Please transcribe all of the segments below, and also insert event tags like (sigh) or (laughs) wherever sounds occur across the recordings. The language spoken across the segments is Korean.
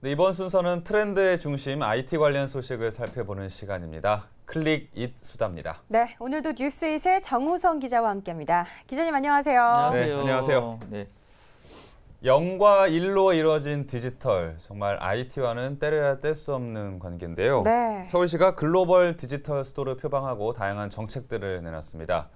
네, 이번 순서는 트렌드의 중심 IT 관련 소식을 살펴보는 시간입니다. 클릭 잇 수다입니다. 네, 오늘도 뉴스잇의 정호성 기자와 함께합니다. 기자님 안녕하세요. 안녕하세요. 네, 안녕하세요. 네. 0과 1로 이루어진 디지털, 정말 IT와는 때려야 뗄 수 없는 관계인데요. 네. 서울시가 글로벌 디지털 수도를 표방하고 다양한 정책들을 내놨습니다.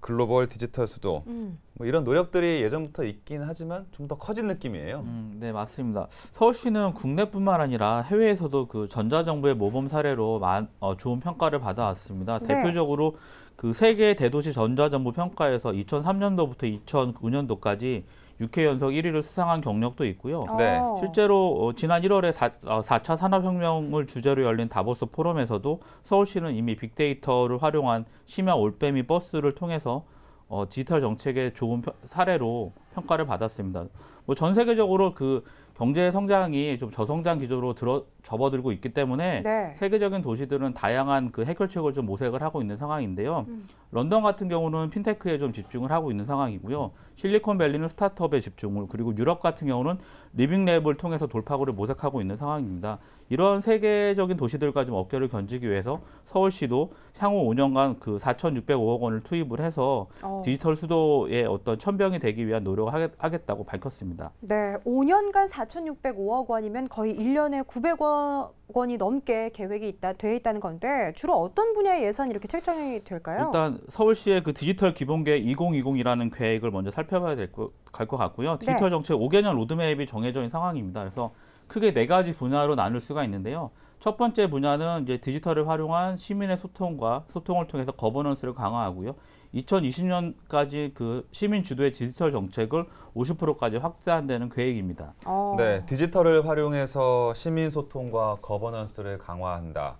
글로벌 디지털 수도 음. 뭐 이런 노력들이 예전부터 있긴 하지만 좀 더 커진 느낌이에요. 음, 네 맞습니다. 서울시는 국내뿐만 아니라 해외에서도 그 전자정부의 모범 사례로 만, 어, 좋은 평가를 받아왔습니다. 네. 대표적으로 그 세계 대도시 전자정부 평가에서 2003년도부터 2009년도까지 6회 연속 1위를 수상한 경력도 있고요. 네. 네. 어. 실제로 어, 지난 1월에 4, 어, 차 산업혁명을 주제로 열린 다보스 포럼에서도 서울시는 이미 빅데이터를 활용한 심야 올빼미 버스를 통해서 어, 디지털 정책의 좋은 펴, 사례로 평가를 받았습니다. 뭐 전 세계적으로 그 경제 성장이 좀 저성장 기조로 들어, 접어들고 있기 때문에 네. 세계적인 도시들은 다양한 그 해결책을 좀 모색을 하고 있는 상황인데요. 음. 런던 같은 경우는 핀테크에 좀 집중을 하고 있는 상황이고요. 실리콘밸리는 스타트업에 집중을 그리고 유럽 같은 경우는 리빙랩을 통해서 돌파구를 모색하고 있는 상황입니다. 이런 세계적인 도시들과 좀 어깨를 견지기 위해서 서울시도 향후 5년간 그 4,605억 원을 투입을 해서 어. 디지털 수도의 어떤 천병이 되기 위한 노력을 하겠, 다고 밝혔습니다. 네, 5년간 4,605억 원이면 거의 1년에 900원 천억 원이 넘게 계획이 있다 돼 있다는 건데 주로 어떤 분야의 예산이 이렇게 책정이 될까요? 일단 서울시의 그 디지털 기본계획 2020이라는 계획을 먼저 살펴봐야 될것 같고요. 네. 디지털 네. 정책 5개년 로드맵이 정해져 있는 상황입니다. 그래서 크게 네 가지 분야로 나눌 수가 있는데요. 첫 번째 분야는 이제 디지털을 활용한 시민의 소통과 소통을 통해서 거버넌스를 강화하고요. 2020년까지 그 시민 주도의 디지털 정책을 50%까지 확대한다는 계획입니다. 어. 네, 디지털을 활용해서 시민 소통과 거버넌스를 강화한다.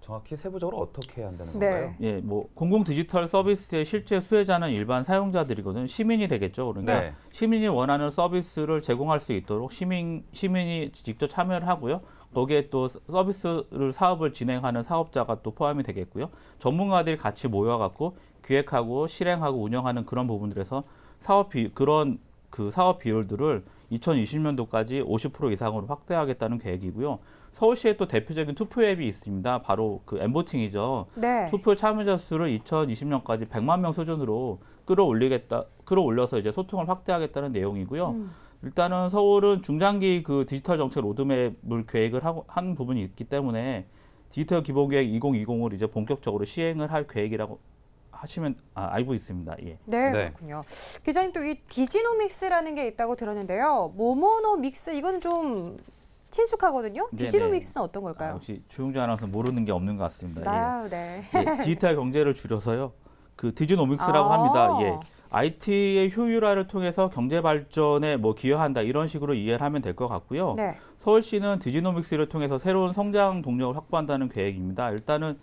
정확히 세부적으로 어떻게 해야 한다는 네. 건가요? 예, 뭐 공공 디지털 서비스의 실제 수혜자는 일반 사용자들이거든 시민이 되겠죠. 그러니까 네. 시민이 원하는 서비스를 제공할 수 있도록 시민 시민이 직접 참여를 하고요. 거기에 또 서비스를 사업을 진행하는 사업자가 또 포함이 되겠고요. 전문가들이 같이 모여갖고 기획하고 실행하고 운영하는 그런 부분들에서 사업 비 그런 그 사업 비율들을 2020년도까지 50% 이상으로 확대하겠다는 계획이고요. 서울시의 또 대표적인 투표 앱이 있습니다. 바로 그 엠보팅이죠. 네. 투표 참여자 수를 2020년까지 100만 명 수준으로 끌어올리겠다, 끌어올려서 이제 소통을 확대하겠다는 내용이고요. 음. 일단은 서울은 중장기 그 디지털 정책 로드맵을 계획을 하고 한 부분이 있기 때문에 디지털 기본 계획 2020을 이제 본격적으로 시행을 할 계획이라고 하시면 아, 알고 있습니다. 예. 네, 네. 그렇군요. 기자님 또 이 디지노믹스라는 게 있다고 들었는데요. 모모노믹스 이거는 좀 친숙하거든요. 네, 디지노믹스는 네. 어떤 걸까요? 아, 역시 조용주 아나운서 모르는 게 없는 것 같습니다. 예. 아, 예. 네. 예, 디지털 경제를 줄여서요. 그 디지노믹스라고 아 합니다. 예. IT의 효율화를 통해서 경제 발전에 뭐 기여한다 이런 식으로 이해를 하면 될 것 같고요. 네. 서울시는 디지노믹스를 통해서 새로운 성장 동력을 확보한다는 계획입니다. 일단은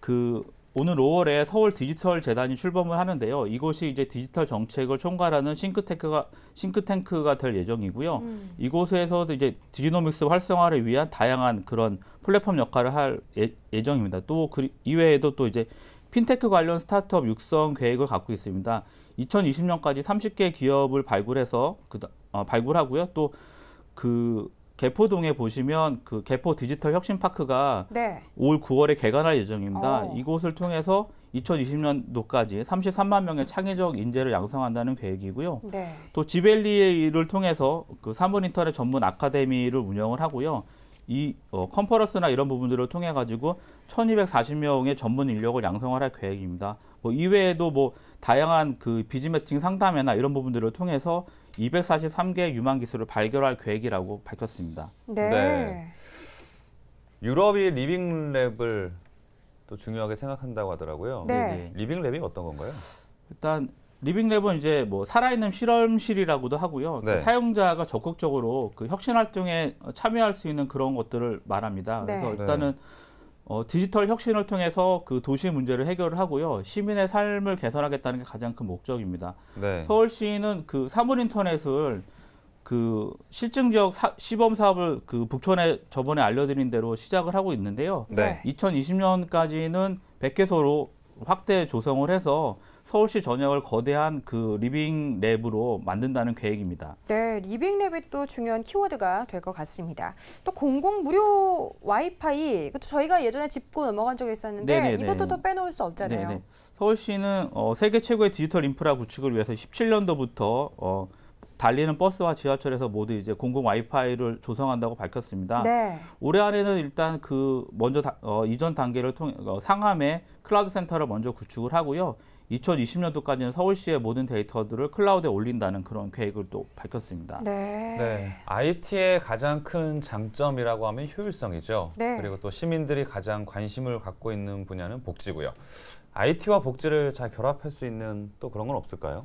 그 오늘 5월에 서울 디지털 재단이 출범을 하는데요. 이곳이 이제 디지털 정책을 총괄하는 싱크탱크가 싱크탱크가 될 예정이고요. 음. 이곳에서도 이제 디지노믹스 활성화를 위한 다양한 그런 플랫폼 역할을 할 예, 정입니다 또 그 이외에도 또 이제 핀테크 관련 스타트업 육성 계획을 갖고 있습니다. 2020년까지 30개 기업을 발굴해서 그, 어, 발굴하고요. 또 그 개포동에 보시면 그 개포 디지털 혁신 파크가 네. 올 9월에 개관할 예정입니다. 오. 어. 이곳을 통해서 2020년도까지 33만 명의 창의적 인재를 양성한다는 계획이고요. 네. 또 지벨리를 통해서 그 사물인터넷 전문 아카데미를 운영을 하고요. 이 어, 컨퍼런스나 이런 부분들을 통해 가지고 1,240명의 전문 인력을 양성할 계획입니다. 뭐 이외에도 뭐 다양한 그 비즈매칭 상담회나 이런 부분들을 통해서 243개 유망 기술을 발견할 계획이라고 밝혔습니다. 네. 네. 유럽이 리빙랩을 또 중요하게 생각한다고 하더라고요. 네. 네. 리빙랩이 어떤 건가요? 일단 리빙랩은 이제 뭐 살아있는 실험실이라고도 하고요. 그 네. 사용자가 적극적으로 그 혁신 활동에 참여할 수 있는 그런 것들을 말합니다. 네. 그래서 일단은 네. 어, 디지털 혁신을 통해서 그 도시 문제를 해결을 하고요. 시민의 삶을 개선하겠다는 게 가장 큰 목적입니다. 네. 서울시는 그 사물 인터넷을 그 실증 지역 사, 시범 사업을 그 북촌에 저번에 알려드린 대로 시작을 하고 있는데요. 네. 2020년까지는 100개소로 확대 조성을 해서 서울시 전역을 거대한 그 리빙 랩으로 만든다는 계획입니다. 네, 리빙 랩이 또 중요한 키워드가 될 것 같습니다. 또 공공 무료 와이파이 이것도 저희가 예전에 짚고 넘어간 적이 있었는데 네네네. 네, 네. 이것도 또 빼놓을 수 없잖아요. 네네. 네. 서울시는 어, 세계 최고의 디지털 인프라 구축을 위해서 17년도부터 어, 달리는 버스와 지하철에서 모두 이제 공공 와이파이를 조성한다고 밝혔습니다. 네. 올해 안에는 일단 그 먼저 다, 어, 이전 단계를 통해 어, 상암에 클라우드 센터를 먼저 구축을 하고요. 2020년도까지는 서울시의 모든 데이터들을 클라우드에 올린다는 그런 계획을 또 밝혔습니다. 네. 네. IT의 가장 큰 장점이라고 하면 효율성이죠. 네. 그리고 또 시민들이 가장 관심을 갖고 있는 분야는 복지고요. IT와 복지를 잘 결합할 수 있는 또 그런 건 없을까요?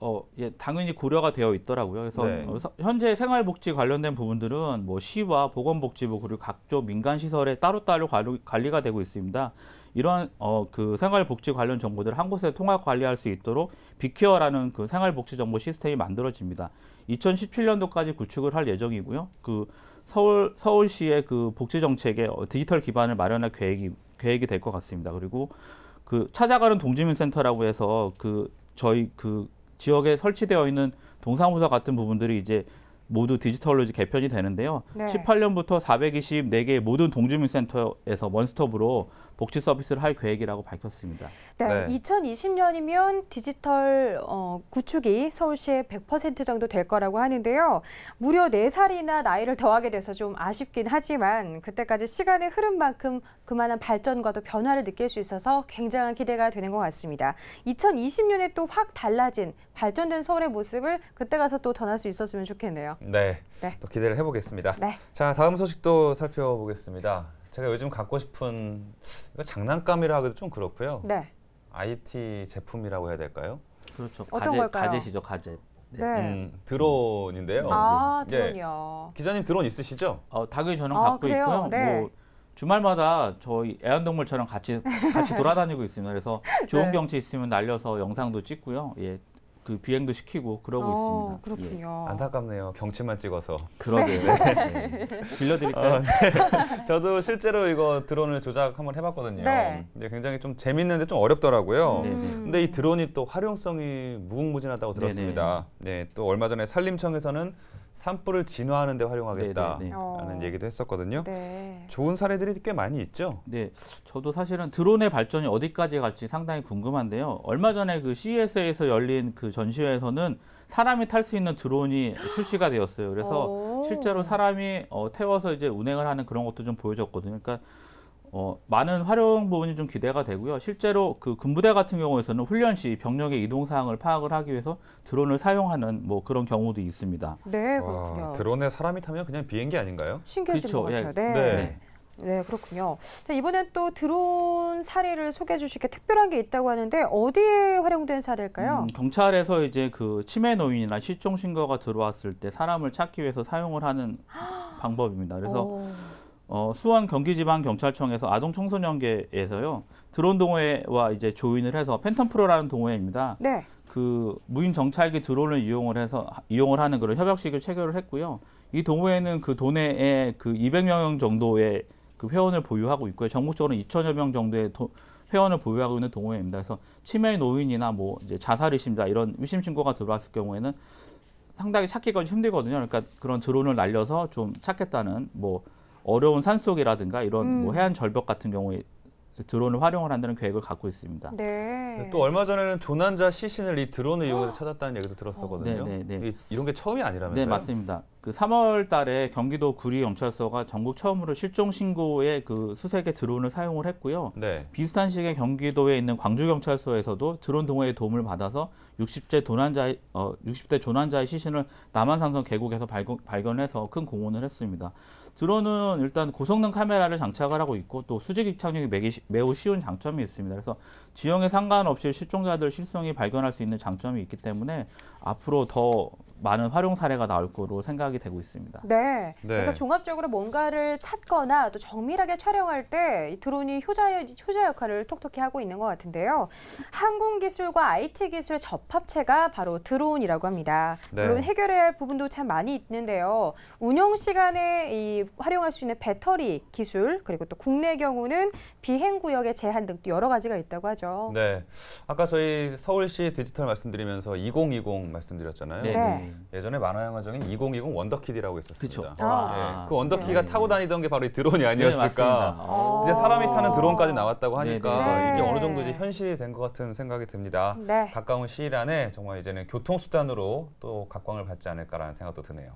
어, 예, 당연히 고려가 되어 있더라고요. 그래서 네. 어, 현재 생활복지 관련된 부분들은 뭐 시와 보건복지부 그리고 각종 민간 시설에 따로따로 관리가 되고 있습니다. 이러 어, 그 생활복지 관련 정보들을 한 곳에 통합 관리할 수 있도록 비케어라는 그 생활복지 정보 시스템이 만들어집니다. 2017년도까지 구축을 할 예정이고요. 그 서울 서울시의 그 복지 정책에 어, 디지털 기반을 마련할 계획이 계획이 될 것 같습니다. 그리고 그 찾아가는 동주민 센터라고 해서 그 저희 그 지역에 설치되어 있는 동사무소 같은 부분들이 이제 모두 디지털로 이제 개편이 되는데요. 네. 18년부터 424개의 모든 동주민 센터에서 원스톱으로 복지 서비스를 할 계획이라고 밝혔습니다. 네, 네. 2020년이면 디지털 어, 구축이 서울시의 100% 정도 될 거라고 하는데요. 무려 4살이나 나이를 더하게 돼서 좀 아쉽긴 하지만 그때까지 시간의 흐름만큼 그만한 발전과도 변화를 느낄 수 있어서 굉장한 기대가 되는 것 같습니다. 2020년에 또 확 달라진 발전된 서울의 모습을 그때 가서 또 전할 수 있었으면 좋겠네요. 네, 네. 또 기대를 해보겠습니다. 네. 자, 다음 소식도 살펴보겠습니다. 제가 요즘 갖고 싶은 장난감이라 하기도 좀 그렇고요. 네. IT 제품이라고 해야 될까요? 그렇죠. 어떤 가제, 걸까요? 가제시죠, 가제. 네. 네. 음, 드론인데요. 네, 네. 아, 예. 드론이요. 기자님 드론 있으시죠? 어, 당연히 저는 아, 갖고 그래요? 있고요. 네. 뭐 주말마다 저희 애완동물처럼 같이 같이 (laughs) 돌아다니고 있습니다. 그래서 좋은 경치 있으면 날려서 영상도 찍고요. 예, 그 비행도 시키고 그러고 어, 있습니다. 그렇군요. 예. 안타깝네요. 경치만 찍어서. 그러게요. 네. 네. 빌려드릴까요? 어, 네. (laughs) 저도 실제로 이거 드론을 조작 한번 해봤거든요. 네. 근데 굉장히 좀 재밌는데 좀 어렵더라고요. 음. 네, 네. 근데 이 드론이 또 활용성이 무궁무진하다고 들었습니다. 네네. 네. 또 얼마 전에 산림청에서는 산불을 진화하는 데 활용하겠다라는 네, 네, 네. 어. 얘기도 했었거든요. 네. 좋은 사례들이 꽤 많이 있죠. 네, 저도 사실은 드론의 발전이 어디까지 갈지 상당히 궁금한데요. 얼마 전에 그 CES에서 열린 그 전시회에서는 사람이 탈 수 있는 드론이 (gasps) 출시가 되었어요. 그래서 실제로 사람이 어, 태워서 이제 운행을 하는 그런 것도 좀 보여줬거든요. 그러니까 어, 많은 활용 부분이 좀 기대가 되고요. 실제로 그 군부대 같은 경우에서는 훈련 시 병력의 이동 사항을 파악을 하기 위해서 드론을 사용하는 뭐 그런 경우도 있습니다. 네, 그렇군요. 와, 드론에 사람이 타면 그냥 비행기 아닌가요? 신기해진 그렇죠. 것 같아요. 네. 네. 네. 네, 그렇군요. 자, 이번엔 또 드론 사례를 소개해 주실 게 특별한 게 있다고 하는데 어디에 활용된 사례일까요? 음, 경찰에서 이제 그 치매 노인이나 실종 신고가 들어왔을 때 사람을 찾기 위해서 사용을 하는 (gasps) 방법입니다. 그래서 오. 어, 수원 경기지방경찰청에서 아동 청소년계에서요 드론 동호회와 이제 조인을 해서 팬텀 프로라는 동호회입니다. 네. 그 무인 정찰기 드론을 이용을 해서 이용을 하는 그런 협약식을 체결을 했고요. 이 동호회는 그 도내에 그2 0 0명 정도의 그 회원을 보유하고 있고요. 전국적으로 2천여 명 정도의 도, 회원을 보유하고 있는 동호회입니다. 그래서 치매 노인이나 뭐 이제 자살 의심자 이런 의심 신고가 들어왔을 경우에는 상당히 찾기가 힘들거든요. 그러니까 그런 드론을 날려서 좀 찾겠다는 뭐 어려운 산속이라든가 이런 뭐 음. 뭐 해안 절벽 같은 경우에 드론을 활용을 한다는 계획을 갖고 있습니다. 네. 또 얼마 전에는 조난자 시신을 이 드론을 이용해서 찾았다는 얘기도 들었었거든요. 어. 네, 네, 네. 이런 게 처음이 아니라면서요? 네, 맞습니다. 그 3월 달에 경기도 구리 경찰서가 전국 처음으로 실종 신고에 그 수색에 드론을 사용을 했고요. 네. 비슷한 시기에 경기도에 있는 광주 경찰서에서도 드론 동호회의 도움을 받아서 60대 도난자어 60대 조난자의 시신을 남한 산성 계곡에서 발견, 발견해서 큰 공헌을 했습니다. 드론은 일단 고성능 카메라를 장착을 하고 있고 또 수직 입착륙이 매우 쉬운 장점이 있습니다. 그래서 지형에 상관없이 실종자들 실성이 발견할 수 있는 장점이 있기 때문에 앞으로 더 많은 활용 사례가 나올 거로 생각이 되고 있습니다. 네. 네. 그래서 종합적으로 뭔가를 찾거나 또 정밀하게 촬영할 때 드론이 효자, 효자 역할을 톡톡히 하고 있는 것 같은데요. 항공기술과 IT 기술 접합체가 바로 드론이라고 합니다. 네. 물론 해결해야 할 부분도 참 많이 있는데요. 운영 시간에 이, 활용할 수 있는 배터리 기술 그리고 또 국내 경우는 비행 구역의 제한 등 여러 가지가 있다고 하죠. 네. 아까 저희 서울시 디지털 말씀드리면서 2020 말씀드렸잖아요. 네. 네. 예전에 만화영화정이 2020 원더키드라고 있었습니다. 아. 네, 그 원더키가 네. 타고 다니던 게 바로 이 드론이 네, 아니었을까. 네, 이제 사람이 타는 드론까지 나왔다고 네, 하니까 네. 이게 어느 정도 이제 현실이 된 것 같은 생각이 듭니다. 가까운 시일 안에 정말 이제는 교통수단으로 또 각광을 받지 않을까라는 생각도 드네요.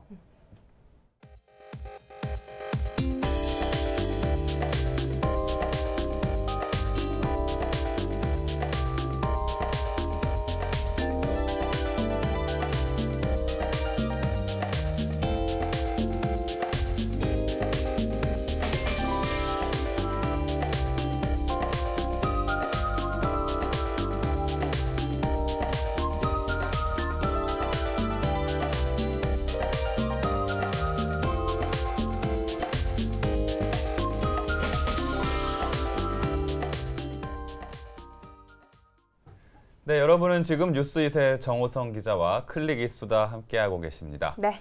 네, 여러분은 지금 뉴스잇의 정호성 기자와 클릭이 수다 함께하고 계십니다. 네.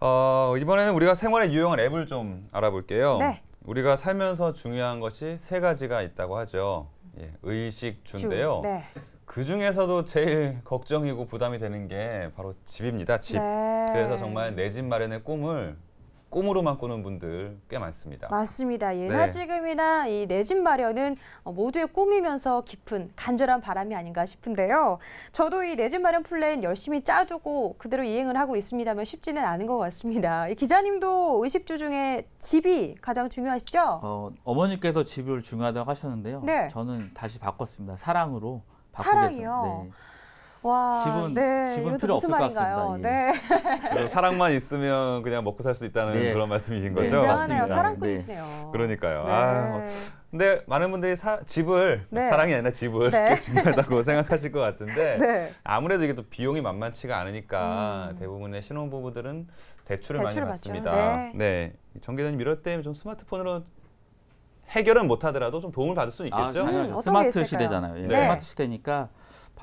어, 이번에는 우리가 생활에 유용한 앱을 좀 알아볼게요. 네. 우리가 살면서 중요한 것이 세 가지가 있다고 하죠. 예, 의식, 준데요. 주, 네. 그 중에서도 제일 걱정이고 부담이 되는 게 바로 집입니다. 집. 네. 그래서 정말 내 집 마련의 꿈을 꿈으로만 꾸는 분들 꽤 많습니다. 맞습니다. 예나 네. 지금이나 이내집 마련은 모두의 꿈이면서 깊은 간절한 바람이 아닌가 싶은데요. 저도 이내집 마련 플랜 열심히 짜두고 그대로 이행을 하고 있습니다만 쉽지는 않은 것 같습니다. 기자님도 의식주 중에 집이 가장 중요하시죠? 어, 어머니께서 집을 중요하다고 하셨는데요. 네. 저는 다시 바꿨습니다. 사랑으로 바꾸겠습니다. 사랑이요? 네. 와, 집은 네, 집은 필요 없을 것 같습니다. 네. (laughs) 사랑만 있으면 그냥 먹고 살 수 있다는 네. 그런 말씀이신 네, 거죠? 굉장하네요. 사랑꾼이시네 네. 그러니까요. 아, 근데 많은 분들이 사, 집을 사랑이 아니라 집을 네. 중요하다고 (laughs) 생각하실 것 같은데 아무래도 이게 또 비용이 만만치가 않으니까 음. 대부분의 신혼부부들은 대출을, 대출을 많이 받죠. 받습니다. 네, 정 기자님 이럴 때좀 스마트폰으로 해결은 못하더라도 좀 도움을 받을 수 아, 있겠죠. 아, 스마트 시대잖아요. 예. 스마트 시대니까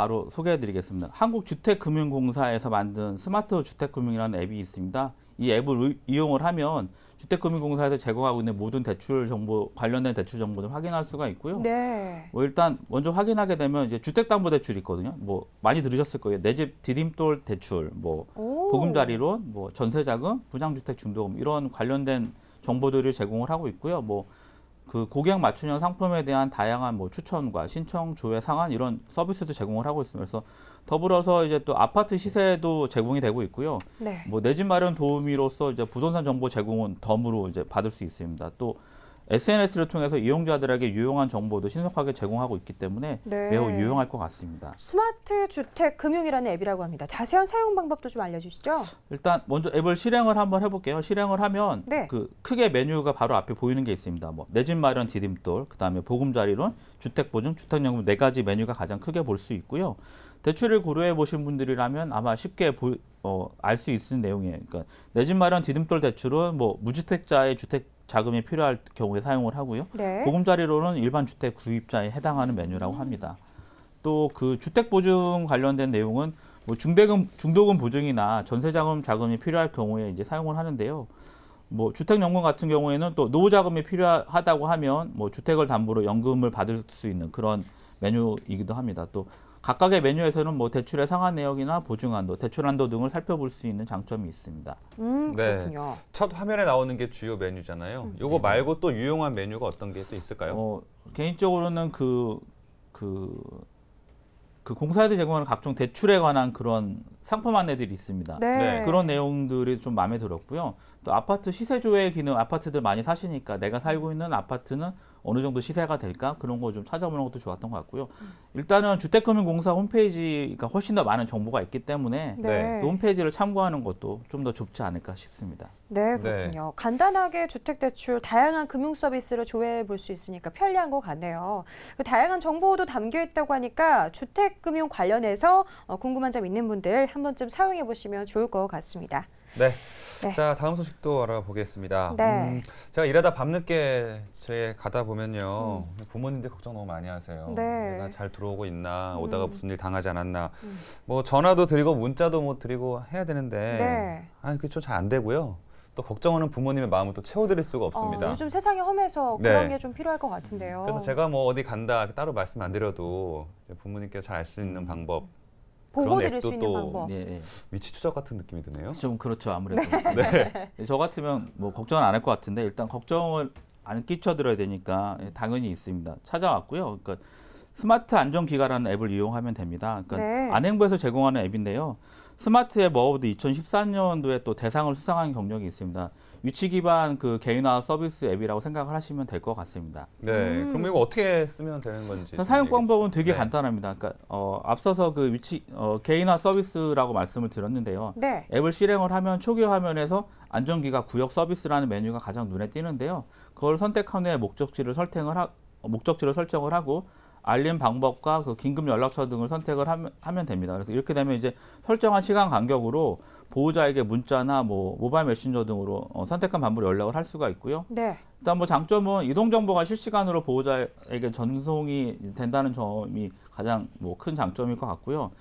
바로 소개해드리겠습니다. 한국주택금융공사에서 만든 스마트 주택금융이라는 앱이 있습니다. 이 앱을 이용을 하면 주택금융공사에서 제공하고 있는 모든 대출 정보 관련된 대출 정보를 확인할 수가 있고요. 네. 뭐 일단 먼저 확인하게 되면 이제 주택담보대출이 있거든요. 뭐 많이 들으셨을 거예요. 내 집 디딤돌 대출, 뭐 오. 보금자리론, 뭐 전세자금, 분양주택 중도금 이런 관련된 정보들을 제공을 하고 있고요. 뭐그 고객 맞춤형 상품에 대한 다양한 뭐 추천과 신청 조회 상한 이런 서비스도 제공을 하고 있습니다. 그래서 더불어서 이제 또 아파트 시세도 제공이 되고 있고요. 네. 뭐내 집 마련 도우미로서 이제 부동산 정보 제공은 덤으로 이제 받을 수 있습니다. 또 SNS를 통해서 이용자들에게 유용한 정보도 신속하게 제공하고 있기 때문에 네. 매우 유용할 것 같습니다. 스마트 주택 금융이라는 앱이라고 합니다. 자세한 사용 방법도 좀 알려주시죠. 일단 먼저 앱을 실행을 한번 해볼게요. 실행을 하면 네. 그 크게 메뉴가 바로 앞에 보이는 게 있습니다. 뭐내집 마련 디딤돌, 그다음에 보금자리론, 주택 보증, 주택연금 네 가지 메뉴가 가장 크게 볼 수 있고요. 대출을 고려해 보신 분들이라면 아마 쉽게 어, 알수 있는 내용이에요. 그러니까 내 집 마련 디딤돌 대출은 뭐 무주택자의 주택 자금이 필요할 경우에 사용을 하고요. 네. 보금자리로는 일반 주택 구입자에 해당하는 메뉴라고 음. 합니다. 또 그 주택 보증 관련된 내용은 뭐 중대금 중도금 보증이나 전세자금 자금이 필요할 경우에 이제 사용을 하는데요. 뭐 주택연금 같은 경우에는 또 노후 자금이 필요하다고 하면 뭐 주택을 담보로 연금을 받을 수 있는 그런 메뉴이기도 합니다. 또 각각의 메뉴에서는 뭐 대출의 상한 내역이나 보증한도, 대출한도 등을 살펴볼 수 있는 장점이 있습니다. 음, 네. 그렇군요. 네. 첫 화면에 나오는 게 주요 메뉴잖아요. 음. 요거 네. 말고 또 유용한 메뉴가 어떤 게 또 있을까요? 어, 개인적으로는 그, 그, 그 공사에서 제공하는 각종 대출에 관한 그런 상품 안내들이 있습니다. 네. 네. 그런 내용들이 좀 마음에 들었고요. 또 아파트 시세 조회 기능, 아파트들 많이 사시니까 내가 살고 있는 아파트는 어느 정도 시세가 될까 그런 거 좀 찾아보는 것도 좋았던 것 같고요. 일단은 주택금융공사 홈페이지가 그러니까 훨씬 더 많은 정보가 있기 때문에 네. 네. 그 홈페이지를 참고하는 것도 좀 더 좁지 않을까 싶습니다. 네, 네. 그렇군요. 네. 간단하게 주택대출, 다양한 금융 서비스를 조회해 볼 수 있으니까 편리한 것 같네요. 그 다양한 정보도 담겨 있다고 하니까 주택금융 관련해서 어, 궁금한 점 있는 분들 한 번쯤 사용해 보시면 좋을 것 같습니다. 네. 네. 자 다음 소식도 알아보겠습니다. 네. 음, 제가 일하다 밤늦게 제 가다 보면요 음. 부모님들 걱정 너무 많이 하세요. 네. 내가 잘 들어오고 있나 오다가 음. 무슨 일 당하지 않았나 음. 뭐 전화도 드리고 문자도 뭐 드리고 해야 되는데 아 그게 좀 잘 안 되고요. 또 걱정하는 부모님의 마음을 또 채워드릴 수가 없습니다. 어, 요즘 세상이 험해서 네. 그런 게 좀 필요할 것 같은데요. 그래서 제가 뭐 어디 간다 따로 말씀 안 드려도 부모님께잘 알 수 있는 방법 보고 그런 앱도 또 네. 위치 추적 같은 느낌이 드네요. 좀 그렇죠 아무래도. 네. (laughs) 네. 예, 저 같으면 뭐 걱정은 안 할 것 같은데 일단 걱정을 안 끼쳐들어야 되니까 당연히 있습니다. 찾아왔고요. 그러니까 스마트 안전기가라는 앱을 이용하면 됩니다. 그러니까 네. 안행부에서 제공하는 앱인데요. 스마트 앱 뭐, 어워드 뭐, 2014년도에 또 대상을 수상한 경력이 있습니다. 유치 기반 그 개인화 서비스 앱이라고 생각을 하시면 될 것 같습니다. 네. 음. 그럼 이거 어떻게 쓰면 되는 건지 사용 방법은 되게 네. 간단합니다. 그러니까 어, 앞서서 그 위치 어, 개인화 서비스라고 말씀을 드렸는데요. 네. 앱을 실행을 하면 초기 화면에서 안전기가 구역 서비스라는 메뉴가 가장 눈에 띄는데요. 그걸 선택한 후에 목적지를 설정을 하, 목적지를 설정을 하고 알림 방법과 그 긴급 연락처 등을 선택을 하면, 하면 됩니다. 그래서 이렇게 되면 이제 설정한 시간 간격으로 보호자에게 문자나 뭐 모바일 메신저 등으로 어, 선택한 방법으로 연락을 할 수가 있고요. 네. 일단 뭐 장점은 이동 정보가 실시간으로 보호자에게 전송이 된다는 점이 가장 뭐 큰 장점일 것 같고요.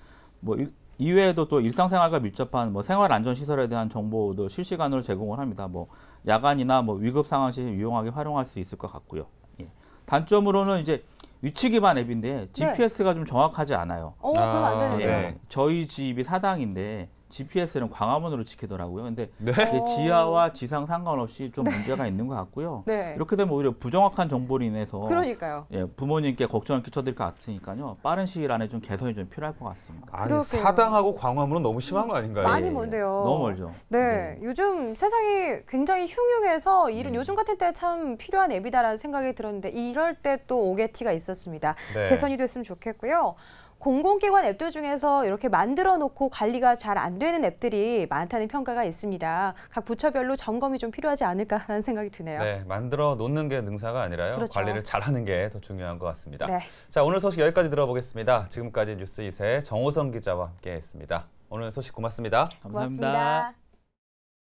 뭐 일, 이외에도 또 일상생활과 밀접한 뭐 생활 안전 시설에 대한 정보도 실시간으로 제공을 합니다. 뭐 야간이나 뭐 위급 상황 시 유용하게 활용할 수 있을 것 같고요. 예. 단점으로는 이제 위치 기반 앱인데 GPS가 네. 좀 정확하지 않아요. 어, 그럼 안 되는데. 아, 예, 네. 저희 집이 사당인데 GPS는 광화문으로 지키더라고요. 근데 네? 어. 지하와 지상 상관없이 좀 네. 문제가 있는 것 같고요. 네. 이렇게 되면 오히려 부정확한 정보로 인해서 그러니까요. 예, 부모님께 걱정을 끼쳐드릴 것 같으니까요. 빠른 시일 안에 좀 개선이 좀 필요할 것 같습니다. 아니 그러게요. 사당하고 광화문은 너무 심한 거 아닌가요? 많이 먼데요. 예, 예. 너무 멀죠. 네. 네, 요즘 세상이 굉장히 흉흉해서 이런 음. 요즘 같은 때 참 필요한 앱이다라는 생각이 들었는데 이럴 때 또 오게 티가 있었습니다. 네. 개선이 됐으면 좋겠고요. 공공기관 앱들 중에서 이렇게 만들어 놓고 관리가 잘 안 되는 앱들이 많다는 평가가 있습니다. 각 부처별로 점검이 좀 필요하지 않을까 하는 생각이 드네요. 네, 만들어 놓는 게 능사가 아니라요. 그렇죠. 관리를 잘하는 게 더 중요한 것 같습니다. 네. 자, 오늘 소식 여기까지 들어보겠습니다. 지금까지 뉴스 2세 정호성 기자와 함께했습니다. 오늘 소식 고맙습니다 감사합니다. 고맙습니다.